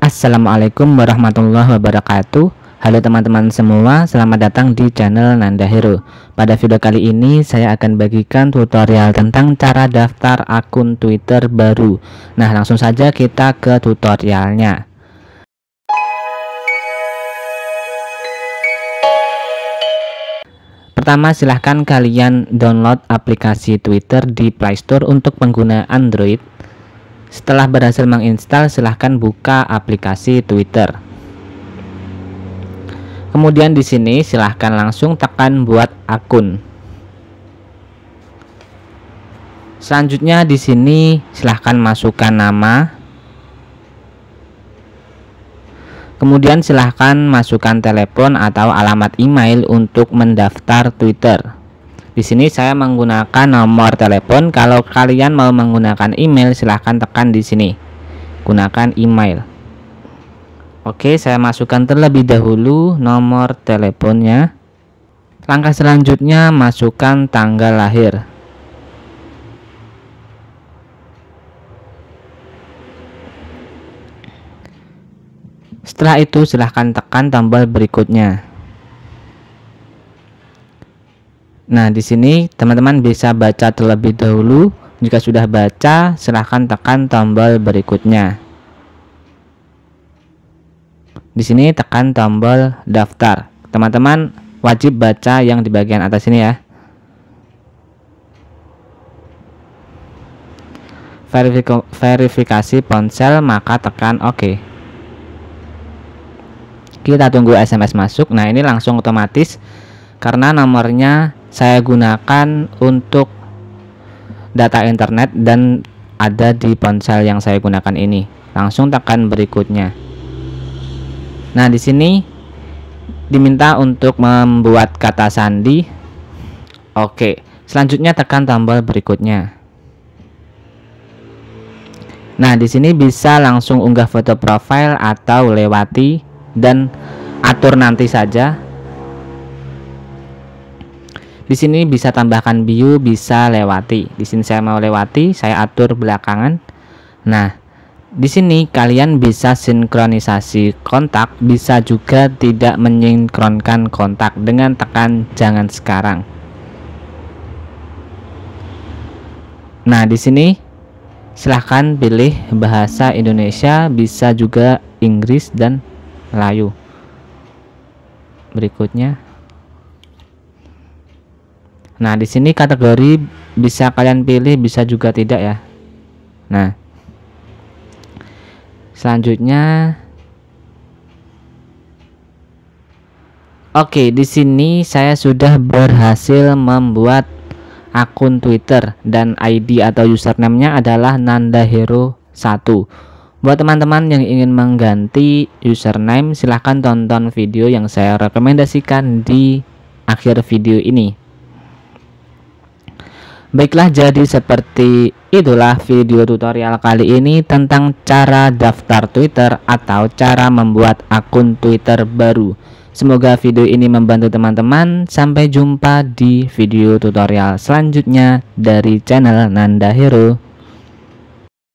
Assalamualaikum warahmatullahi wabarakatuh Halo teman-teman semua, selamat datang di channel Nanda Hero Pada video kali ini saya akan bagikan tutorial tentang cara daftar akun Twitter baru Nah langsung saja kita ke tutorialnya Pertama silahkan kalian download aplikasi Twitter di Play Store untuk pengguna Android setelah berhasil menginstal, silahkan buka aplikasi Twitter. Kemudian di sini silahkan langsung tekan buat akun. Selanjutnya di sini silahkan masukkan nama. Kemudian silahkan masukkan telepon atau alamat email untuk mendaftar Twitter. Di sini saya menggunakan nomor telepon. Kalau kalian mau menggunakan email, silahkan tekan di sini. Gunakan email. Oke, saya masukkan terlebih dahulu nomor teleponnya. Langkah selanjutnya, masukkan tanggal lahir. Setelah itu, silahkan tekan tombol berikutnya. Nah, di sini teman-teman bisa baca terlebih dahulu. Jika sudah baca, silahkan tekan tombol berikutnya. Di sini tekan tombol daftar. Teman-teman wajib baca yang di bagian atas ini ya. verifikasi ponsel maka tekan OK. Kita tunggu SMS masuk. Nah, ini langsung otomatis karena nomornya saya gunakan untuk data internet dan ada di ponsel yang saya gunakan ini. Langsung tekan berikutnya. Nah, di sini diminta untuk membuat kata sandi. Oke, selanjutnya tekan tombol berikutnya. Nah, di sini bisa langsung unggah foto profil atau lewati dan atur nanti saja di sini bisa tambahkan bio, bisa lewati. Di sini saya mau lewati, saya atur belakangan. Nah, di sini kalian bisa sinkronisasi kontak, bisa juga tidak menyinkronkan kontak dengan tekan jangan sekarang. Nah, di sini silahkan pilih bahasa Indonesia, bisa juga Inggris dan Melayu. Berikutnya Nah, di sini kategori bisa kalian pilih, bisa juga tidak ya. Nah, selanjutnya Oke, di sini saya sudah berhasil membuat akun Twitter dan ID atau username-nya adalah Nanda Hero 1. Buat teman-teman yang ingin mengganti username, silahkan tonton video yang saya rekomendasikan di akhir video ini. Baiklah jadi seperti itulah video tutorial kali ini tentang cara daftar Twitter atau cara membuat akun Twitter baru. Semoga video ini membantu teman-teman. Sampai jumpa di video tutorial selanjutnya dari channel Nanda Hero.